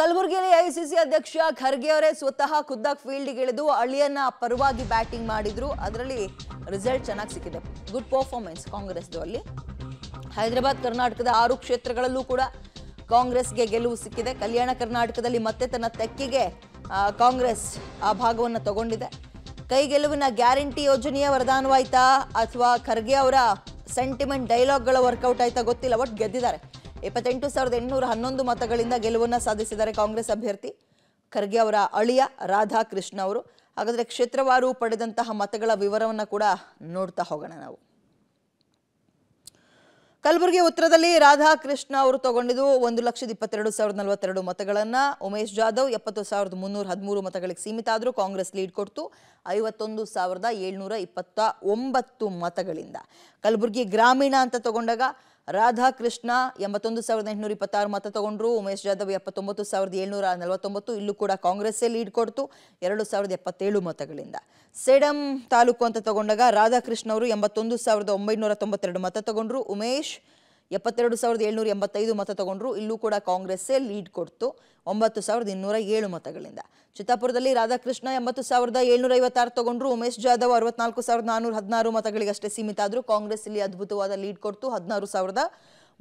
ಕಲಬುರಗಿಯಲ್ಲಿ ಐಸಿಸಿ ಅಧ್ಯಕ್ಷ ಖರ್ಗೆ ಅವರೇ ಸ್ವತಃ ಖುದ್ದಾಗಿ ಫೀಲ್ಡ್ ಗೆಳೆದು ಅಳಿಯನ್ನ ಪರವಾಗಿ ಬ್ಯಾಟಿಂಗ್ ಮಾಡಿದ್ರು ಅದರಲ್ಲಿ ರಿಸಲ್ಟ್ ಚೆನ್ನಾಗಿ ಸಿಕ್ಕಿದೆ ಗುಡ್ ಪರ್ಫಾರ್ಮೆನ್ಸ್ ಕಾಂಗ್ರೆಸ್ದು ಅಲ್ಲಿ ಹೈದರಾಬಾದ್ ಕರ್ನಾಟಕದ ಆರು ಕ್ಷೇತ್ರಗಳಲ್ಲೂ ಕೂಡ ಕಾಂಗ್ರೆಸ್ಗೆ ಗೆಲುವು ಸಿಕ್ಕಿದೆ ಕಲ್ಯಾಣ ಕರ್ನಾಟಕದಲ್ಲಿ ಮತ್ತೆ ತನ್ನ ತೆಕ್ಕಿಗೆ ಕಾಂಗ್ರೆಸ್ ಆ ಭಾಗವನ್ನು ತಗೊಂಡಿದೆ ಕೈ ಗೆಲುವಿನ ಗ್ಯಾರಂಟಿ ಯೋಜನೆಯ ವರದಾನವಾಯ್ತಾ ಅಥವಾ ಖರ್ಗೆ ಅವರ ಸೆಂಟಿಮೆಂಟ್ ಡೈಲಾಗ್ಗಳ ವರ್ಕೌಟ್ ಆಯ್ತಾ ಗೊತ್ತಿಲ್ಲ ಒಟ್ಟು ಗೆದ್ದಿದ್ದಾರೆ ಇಪ್ಪತ್ತೆಂಟು ಸಾವಿರದ ಎಂಟುನೂರ ಹನ್ನೊಂದು ಮತಗಳಿಂದ ಗೆಲುವನ್ನು ಸಾಧಿಸಿದ್ದಾರೆ ಕಾಂಗ್ರೆಸ್ ಅಭ್ಯರ್ಥಿ ಖರ್ಗೆ ಅವರ ಅಳಿಯ ರಾಧಾಕೃಷ್ಣ ಅವರು ಹಾಗಾದರೆ ಕ್ಷೇತ್ರವಾರು ಪಡೆದಂತಹ ಮತಗಳ ವಿವರವನ್ನು ಕೂಡ ನೋಡ್ತಾ ಹೋಗೋಣ ನಾವು ಕಲಬುರಗಿ ಉತ್ತರದಲ್ಲಿ ರಾಧಾಕೃಷ್ಣ ಅವರು ತಗೊಂಡಿದ್ದು ಒಂದು ಲಕ್ಷದ ಇಪ್ಪತ್ತೆರಡು ಸಾವಿರದ ನಲವತ್ತೆರಡು ಮತಗಳನ್ನು ಉಮೇಶ್ ಜಾಧವ್ ಎಪ್ಪತ್ತು ಸಾವಿರದ ಮುನ್ನೂರ ಹದಿಮೂರು ಮತಗಳಿಗೆ ಸೀಮಿತ ಆದರೂ ಕಾಂಗ್ರೆಸ್ ಲೀಡ್ ಕೊಡ್ತು ಐವತ್ತೊಂದು ಸಾವಿರದ ಏಳ್ನೂರ ಇಪ್ಪತ್ತ ಒಂಬತ್ತು ಮತಗಳಿಂದ ಕಲಬುರಗಿ ಗ್ರಾಮೀಣ ಅಂತ ತಗೊಂಡಾಗ ರಾಧಾಕೃಷ್ಣ ಎಂಬತ್ತೊಂದು ಸಾವಿರದ ಎಂಟುನೂರ ಇಪ್ಪತ್ತಾರು ಮತ ತಗೊಂಡ್ರು ಉಮೇಶ್ ಜಾಧವ್ ಎಪ್ಪತ್ತೊಂಬತ್ತು ಸಾವಿರದ ಏಳ್ನೂರ ನಲವತ್ತೊಂಬತ್ತು ಇಲ್ಲೂ ಕೂಡ ಕಾಂಗ್ರೆಸ್ಸೇ ಲೀಡ್ ಕೊಡ್ತು ಎರಡು ಸಾವಿರದ ಎಪ್ಪತ್ತೇಳು ಮತಗಳಿಂದ ಸೇಡಂ ತಾಲೂಕು ಅಂತ ತಗೊಂಡಾಗ ರಾಧಾಕೃಷ್ಣ ಅವರು ಎಂಬತ್ತೊಂದು ಸಾವಿರದ ಒಂಬೈನೂರ ತೊಂಬತ್ತೆರಡು ಮತ ತಗೊಂಡ್ರು ಉಮೇಶ್ ಎಪ್ಪತ್ತೆರಡು ಸಾವಿರದ ಏಳ್ನೂರ ಎಂಬತ್ತೈದು ಮತ ತಗೊಂಡ್ರು ಇಲ್ಲೂ ಕೂಡ ಕಾಂಗ್ರೆಸ್ಸೇ ಲೀಡ್ ಕೊಡ್ತು ಒಂಬತ್ತು ಸಾವಿರದ ಇನ್ನೂರ ಏಳು ಮತಗಳಿಂದ ಚಿತ್ತಾಪುರದಲ್ಲಿ ರಾಧಾಕೃಷ್ಣ ಎಂಬತ್ತು ಸಾವಿರದ ಏಳ್ನೂರ ಐವತ್ತಾರು ತಗೊಂಡ್ರು ಉಮೇಶ್ ಜಾಧವ್ ಅರವತ್ನಾಲ್ಕು ಸಾವಿರದ ನಾನ್ನೂರ ಹದಿನಾರು ಮತಗಳಿಗಷ್ಟೇ ಸೀಮಿತ ಆದರೂ ಕಾಂಗ್ರೆಸ್ ಇಲ್ಲಿ ಅದ್ಭುತವಾದ ಲೀಡ್ ಕೊಡ್ತು ಹದಿನಾರು ಸಾವಿರದ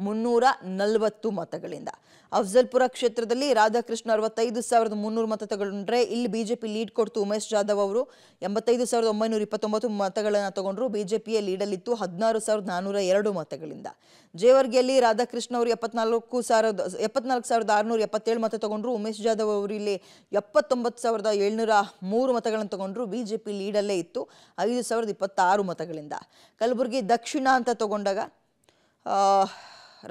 ಮುನ್ನೂರ ನಲವತ್ತು ಮತಗಳಿಂದ ಅಫ್ಜಲ್ಪುರ ಕ್ಷೇತ್ರದಲ್ಲಿ ರಾಧಾಕೃಷ್ಣ ಅರವತ್ತೈದು ಸಾವಿರದ ಮುನ್ನೂರು ಮತ ತಗೊಂಡ್ರೆ ಇಲ್ಲಿ ಬಿಜೆಪಿ ಲೀಡ್ ಕೊಡ್ತು ಉಮೇಶ್ ಜಾಧವ್ ಅವರು ಎಂಬತ್ತೈದು ಸಾವಿರದ ಒಂಬೈನೂರ ಇಪ್ಪತ್ತೊಂಬತ್ತು ಮತಗಳನ್ನು ತಗೊಂಡ್ರು ಬಿಜೆಪಿಯ ಲೀಡಲ್ಲಿತ್ತು ಹದಿನಾರು ಸಾವಿರದ ನಾನ್ನೂರ ಎರಡು ಮತಗಳಿಂದ ಜೇವರ್ಗಿಯಲ್ಲಿ ರಾಧಾಕೃಷ್ಣ ಅವರು ಎಪ್ಪತ್ನಾಲ್ಕು ಸಾವಿರದ ಎಪ್ಪತ್ನಾಲ್ಕು ಸಾವಿರದ ಆರುನೂರ ಎಪ್ಪತ್ತೇಳು ಮತ ತಗೊಂಡ್ರು ಉಮೇಶ್ ಜಾಧವ್ ಅವರು ಇಲ್ಲಿ ಎಪ್ಪತ್ತೊಂಬತ್ತು ಸಾವಿರದ ಏಳ್ನೂರ ಮೂರು ಮತಗಳನ್ನು ತಗೊಂಡ್ರು ಬಿಜೆಪಿ ಲೀಡಲ್ಲೇ ಇತ್ತು ಐದು ಸಾವಿರದ ಇಪ್ಪತ್ತಾರು ಮತಗಳಿಂದ ಕಲಬುರಗಿ ದಕ್ಷಿಣ ಅಂತ ತಗೊಂಡಾಗ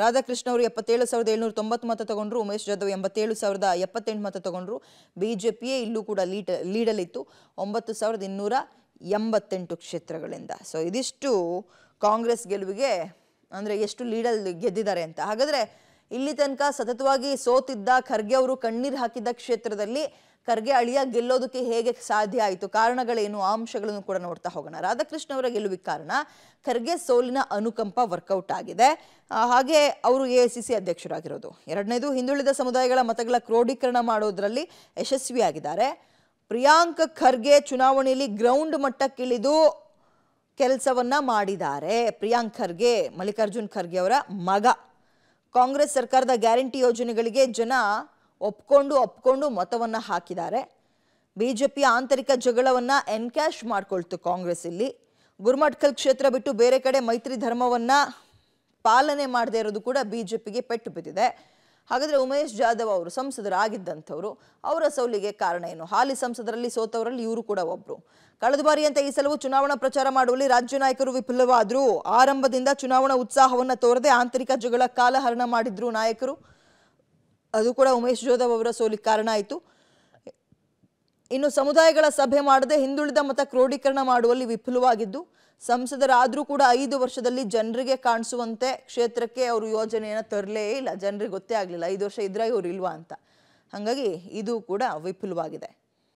ರಾಧಾಕೃಷ್ಣ ಅವರು ಎಪ್ಪತ್ತೇಳು ಸಾವಿರದ ಏಳ್ನೂರ ತೊಂಬತ್ತು ಮತ ತಗೊಂಡ್ರು ಉಮೇಶ್ ಜಾಧವ್ ಎಂಬತ್ತೇಳು ಸಾವಿರದ ಎಪ್ಪತ್ತೆಂಟು ಮತ ತಗೊಂಡ್ರು ಬಿಜೆಪಿಯೇ ಇಲ್ಲೂ ಕೂಡ ಲೀಡ್ ಲೀಡಲಿತ್ತು ಒಂಬತ್ತು ಸಾವಿರದ ಇನ್ನೂರ ಎಂಬತ್ತೆಂಟು ಕ್ಷೇತ್ರಗಳಿಂದ ಸೊ ಇದಿಷ್ಟು ಕಾಂಗ್ರೆಸ್ ಗೆಲುವಿಗೆ ಅಂದರೆ ಎಷ್ಟು ಲೀಡಲ್ಲಿ ಗೆದ್ದಿದ್ದಾರೆ ಅಂತ ಹಾಗಾದರೆ ಇಲ್ಲಿ ತನಕ ಸತತವಾಗಿ ಸೋತಿದ್ದ ಖರ್ಗೆ ಅವರು ಕಣ್ಣೀರು ಹಾಕಿದ್ದ ಕ್ಷೇತ್ರದಲ್ಲಿ ಖರ್ಗೆ ಅಳಿಯ ಗೆಲ್ಲೋದಕ್ಕೆ ಹೇಗೆ ಸಾಧ್ಯ ಆಯಿತು ಕಾರಣಗಳೇನು ಅಂಶಗಳನ್ನು ಕೂಡ ನೋಡ್ತಾ ಹೋಗೋಣ ರಾಧಾಕೃಷ್ಣ ಅವರ ಗೆಲುವಿಗೆ ಕಾರಣ ಖರ್ಗೆ ಸೋಲಿನ ಅನುಕಂಪ ವರ್ಕೌಟ್ ಆಗಿದೆ ಹಾಗೆ ಅವರು ಎ ಸಿ ಸಿ ಅಧ್ಯಕ್ಷರಾಗಿರೋದು ಎರಡನೇದು ಹಿಂದುಳಿದ ಸಮುದಾಯಗಳ ಮತಗಳ ಕ್ರೋಢೀಕರಣ ಮಾಡೋದರಲ್ಲಿ ಯಶಸ್ವಿಯಾಗಿದ್ದಾರೆ ಪ್ರಿಯಾಂಕ್ ಖರ್ಗೆ ಚುನಾವಣೆಯಲ್ಲಿ ಗ್ರೌಂಡ್ ಮಟ್ಟಕ್ಕಿಳಿದು ಕೆಲಸವನ್ನ ಮಾಡಿದ್ದಾರೆ ಪ್ರಿಯಾಂಕ್ ಖರ್ಗೆ ಮಲ್ಲಿಕಾರ್ಜುನ್ ಖರ್ಗೆ ಅವರ ಮಗ ಕಾಂಗ್ರೆಸ್ ಸರ್ಕಾರದ ಗ್ಯಾರಂಟಿ ಯೋಜನೆಗಳಿಗೆ ಜನ ಒಪ್ಕೊಂಡು ಒಪ್ಕೊಂಡು ಮತವನ್ನು ಹಾಕಿದ್ದಾರೆ ಬಿ ಜೆ ಪಿಯ ಆಂತರಿಕ ಜಗಳವನ್ನು ಎನ್ಕ್ಯಾಶ್ ಮಾಡಿಕೊಳ್ತು ಕಾಂಗ್ರೆಸ್ ಇಲ್ಲಿ ಗುರುಮಠಕಲ್ ಕ್ಷೇತ್ರ ಬಿಟ್ಟು ಬೇರೆ ಕಡೆ ಮೈತ್ರಿ ಧರ್ಮವನ್ನು ಪಾಲನೆ ಮಾಡದೇ ಇರೋದು ಕೂಡ ಬಿ ಜೆ ಪಿಗೆ ಪೆಟ್ಟು ಬಿದ್ದಿದೆ ಹಾಗಾದರೆ ಉಮೇಶ್ ಜಾಧವ್ ಅವರು ಸಂಸದರಾಗಿದ್ದಂಥವರು ಅವರ ಸೌಲಿಗೆ ಕಾರಣ ಏನು ಹಾಲಿ ಸಂಸದರಲ್ಲಿ ಸೋತವರಲ್ಲಿ ಇವರು ಕೂಡ ಒಬ್ಬರು ಕಳೆದ ಬಾರಿಯಂತ ಈ ಸಲವು ಚುನಾವಣಾ ಪ್ರಚಾರ ಮಾಡುವಲ್ಲಿ ರಾಜ್ಯ ನಾಯಕರು ವಿಫಲವಾದರೂ ಆರಂಭದಿಂದ ಚುನಾವಣಾ ಉತ್ಸಾಹವನ್ನು ತೋರದೆ ಆಂತರಿಕ ಜಗಳ ಕಾಲಹರಣ ಮಾಡಿದ್ರು ನಾಯಕರು ಅದು ಕೂಡ ಉಮೇಶ್ ಜೋಧವ್ ಅವರ ಸೋಲಿಗೆ ಕಾರಣ ಆಯಿತು ಇನ್ನು ಸಮುದಾಯಗಳ ಸಭೆ ಮಾಡದೆ ಹಿಂದುಳಿದ ಮತ ಕ್ರೋಢೀಕರಣ ಮಾಡುವಲ್ಲಿ ವಿಫಲವಾಗಿದ್ದು ಸಂಸದರಾದರೂ ಕೂಡ ಐದು ವರ್ಷದಲ್ಲಿ ಜನರಿಗೆ ಕಾಣಿಸುವಂತೆ ಕ್ಷೇತ್ರಕ್ಕೆ ಅವರು ಯೋಜನೆಯನ್ನು ತರಲೇ ಇಲ್ಲ ಜನರಿಗೆ ಗೊತ್ತೇ ಆಗಲಿಲ್ಲ ಐದು ವರ್ಷ ಇದ್ರೆ ಇವ್ರು ಇಲ್ವಾ ಅಂತ ಹಾಗಾಗಿ ಇದು ಕೂಡ ವಿಫಲವಾಗಿದೆ